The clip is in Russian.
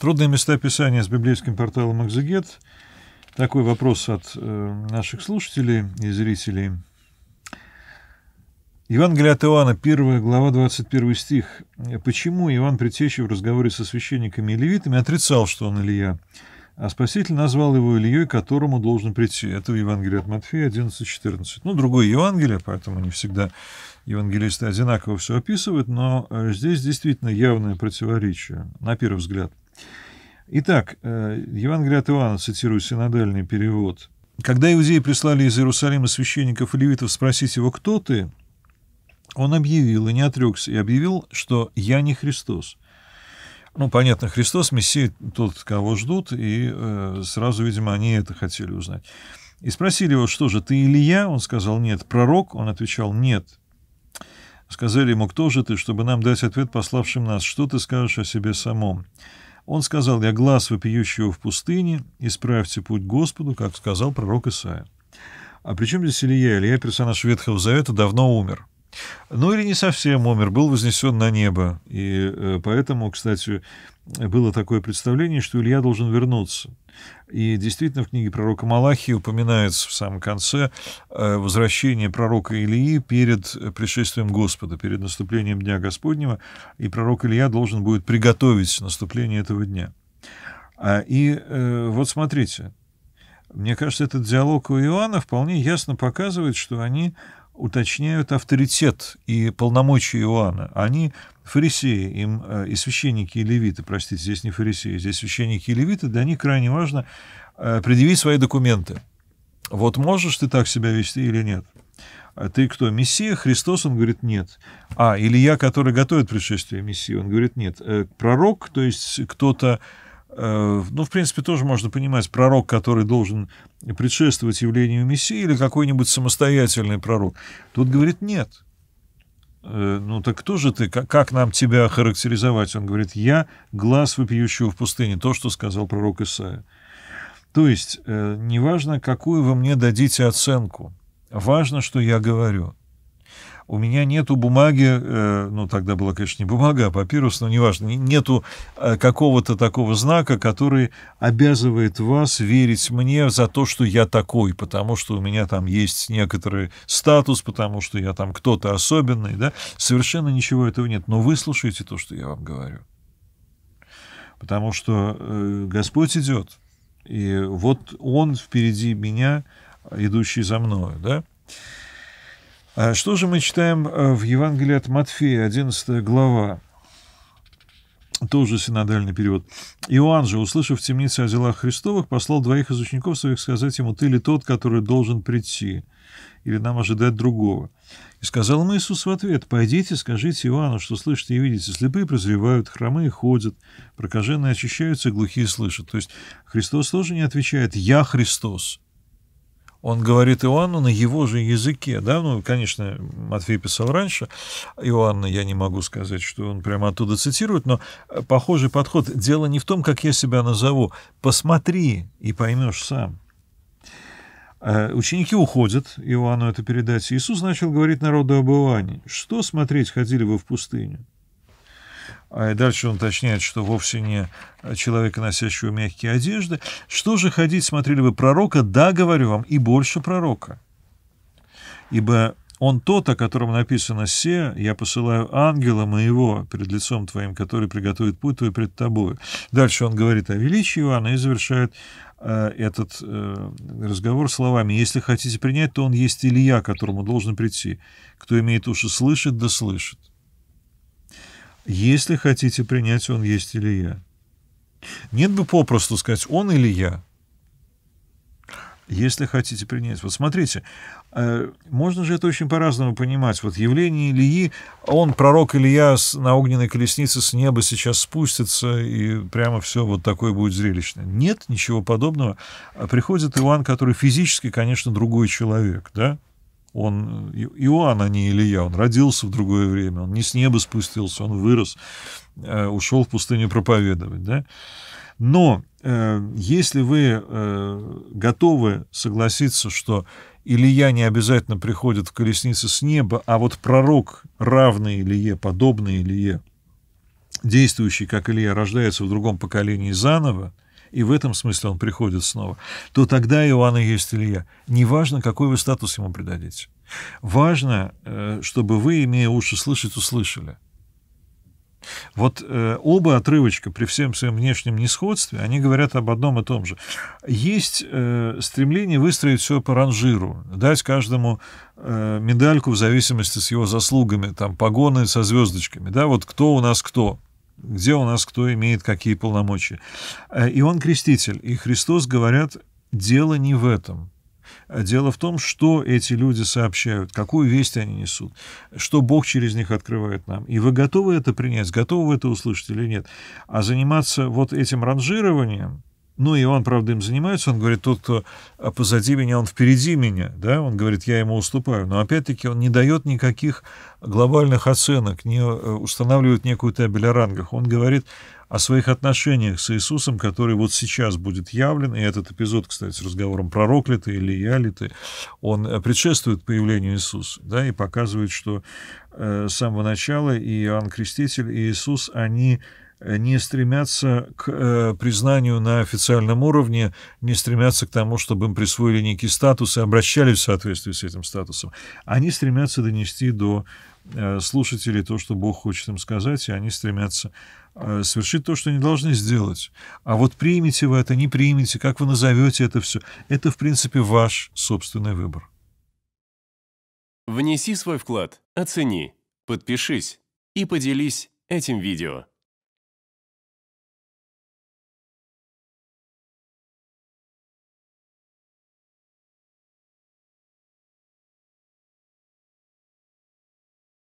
Трудные места Писания с библейским порталом «Экзегет». Такой вопрос от э, наших слушателей и зрителей. Евангелие от Иоанна, 1 глава, 21 стих. Почему Иоанн Предтечи в разговоре со священниками и левитами отрицал, что он Илья? А Спаситель назвал его Ильей, которому должен прийти. Это в Евангелии от Матфея 11.14. Ну, другое Евангелие, поэтому не всегда евангелисты одинаково все описывают, но э, здесь действительно явное противоречие, на первый взгляд – Итак, Евангелие э, от Иоанна, цитирую синодальный перевод. «Когда иудеи прислали из Иерусалима священников и левитов спросить его, кто ты, он объявил и не отрекся, и объявил, что я не Христос». Ну, понятно, Христос, Мессия, тот, кого ждут, и э, сразу, видимо, они это хотели узнать. И спросили его, что же, ты или я? Он сказал, нет. Пророк? Он отвечал, нет. Сказали ему, кто же ты, чтобы нам дать ответ пославшим нас? Что ты скажешь о себе самом? Он сказал, «Я глаз вопиющего в пустыне, исправьте путь Господу, как сказал пророк Исаия». А при чем здесь Илья? Илья, персонаж Ветхого Завета, давно умер. Ну или не совсем умер, был вознесен на небо. И э, поэтому, кстати, было такое представление, что Илья должен вернуться. И действительно в книге пророка Малахии упоминается в самом конце э, возвращение пророка Илии перед э, пришествием Господа, перед наступлением Дня Господнего, и пророк Илья должен будет приготовить наступление этого дня. А, и э, вот смотрите, мне кажется, этот диалог у Иоанна вполне ясно показывает, что они уточняют авторитет и полномочия Иоанна. Они фарисеи, им э, и священники, и левиты, простите, здесь не фарисеи, здесь священники и левиты, для них крайне важно э, предъявить свои документы. Вот можешь ты так себя вести или нет? «А ты кто, Мессия, Христос? Он говорит, нет. А, Илья, который готовит пришествие Мессии, он говорит, нет. «Э, пророк, то есть кто-то, Э, ну, в принципе, тоже можно понимать пророк, который должен предшествовать явлению Мессии, или какой-нибудь самостоятельный пророк. Тут говорит, нет. Э, ну, так кто же ты? Как нам тебя охарактеризовать? Он говорит, я глаз вопиющего в пустыне, то, что сказал пророк Исаия. То есть, э, неважно, какую вы мне дадите оценку, важно, что я говорю у меня нету бумаги, э, ну тогда была, конечно, не бумага, а папирус, но неважно, нету э, какого-то такого знака, который обязывает вас верить мне за то, что я такой, потому что у меня там есть некоторый статус, потому что я там кто-то особенный, да, совершенно ничего этого нет, но вы слушаете то, что я вам говорю. Потому что э, Господь идет, и вот Он впереди меня, идущий за мною, да, а что же мы читаем э, в Евангелии от Матфея, 11 глава? тоже синодальный период. Иоанн же, услышав в темнице о делах Христовых, послал двоих из учеников своих сказать ему, «Ты ли тот, который должен прийти? Или нам ожидать другого?» И сказал ему Иисус в ответ, «Пойдите, скажите Иоанну, что слышите и видите. Слепые прозревают, хромые ходят, прокаженные очищаются, глухие слышат». То есть Христос тоже не отвечает «Я Христос» он говорит Иоанну на его же языке, да, ну, конечно, Матфей писал раньше, Иоанна я не могу сказать, что он прямо оттуда цитирует, но э, похожий подход. Дело не в том, как я себя назову, посмотри и поймешь сам. Э, ученики уходят, Иоанну это передать. Иисус начал говорить народу об Иоанне. Что смотреть ходили вы в пустыню? А и дальше он уточняет, что вовсе не человека, носящего мягкие одежды. Что же ходить, смотрели вы пророка? Да, говорю вам, и больше пророка. Ибо он тот, о котором написано «Се, я посылаю ангела моего перед лицом твоим, который приготовит путь твой пред тобою». Дальше он говорит о величии Иоанна и завершает э, этот э, разговор словами «Если хотите принять, то он есть Илья, которому должен прийти. Кто имеет уши, слышит, да слышит». Если хотите принять, он есть или я. Нет бы попросту сказать, он или я. Если хотите принять. Вот смотрите, э, можно же это очень по-разному понимать. Вот явление Ильи, он, пророк Илья, с, на огненной колеснице с неба сейчас спустится, и прямо все вот такое будет зрелищное. Нет ничего подобного. Приходит Иоанн, который физически, конечно, другой человек, да? Он Иоанн, а не Илья. Он родился в другое время. Он не с неба спустился, он вырос, э, ушел в пустыню проповедовать. Да? Но э, если вы э, готовы согласиться, что Илья не обязательно приходит в колеснице с неба, а вот пророк, равный Илье, подобный Илье, действующий, как Илья, рождается в другом поколении заново, и в этом смысле он приходит снова, то тогда Иоанна есть Илья. Неважно, какой вы статус ему придадите. Важно, э, чтобы вы, имея уши слышать, услышали. Вот э, оба отрывочка при всем своем внешнем несходстве, они говорят об одном и том же. Есть э, стремление выстроить все по ранжиру, дать каждому э, медальку в зависимости с его заслугами, там погоны со звездочками, да, вот кто у нас кто где у нас кто имеет какие полномочия. Э, и он Креститель и Христос говорят, дело не в этом. Э, дело в том, что эти люди сообщают, какую весть они несут, что Бог через них открывает нам. И вы готовы это принять, готовы это услышать или нет. А заниматься вот этим ранжированием, ну, Иван, правда, им занимается. Он говорит, тот, кто э, а позади меня, он впереди меня. Да? Он говорит, я ему уступаю. Но, опять-таки, он не дает никаких глобальных оценок, не э, устанавливает некую табель о рангах. Он говорит о своих отношениях с Иисусом, который вот сейчас будет явлен. И этот эпизод, кстати, с разговором пророклиты или ялиты, он э, предшествует появлению Иисуса. Да? И показывает, что с самого начала и Иоанн Креститель, и Иисус, они не стремятся к э, признанию на официальном уровне, не стремятся к тому, чтобы им присвоили некий статус и обращались в соответствии с этим статусом. Они стремятся донести до э, слушателей то, что Бог хочет им сказать, и они стремятся э, совершить то, что они должны сделать. А вот примете вы это, не примете, как вы назовете это все, это, в принципе, ваш собственный выбор. Внеси свой вклад, оцени, подпишись и поделись этим видео.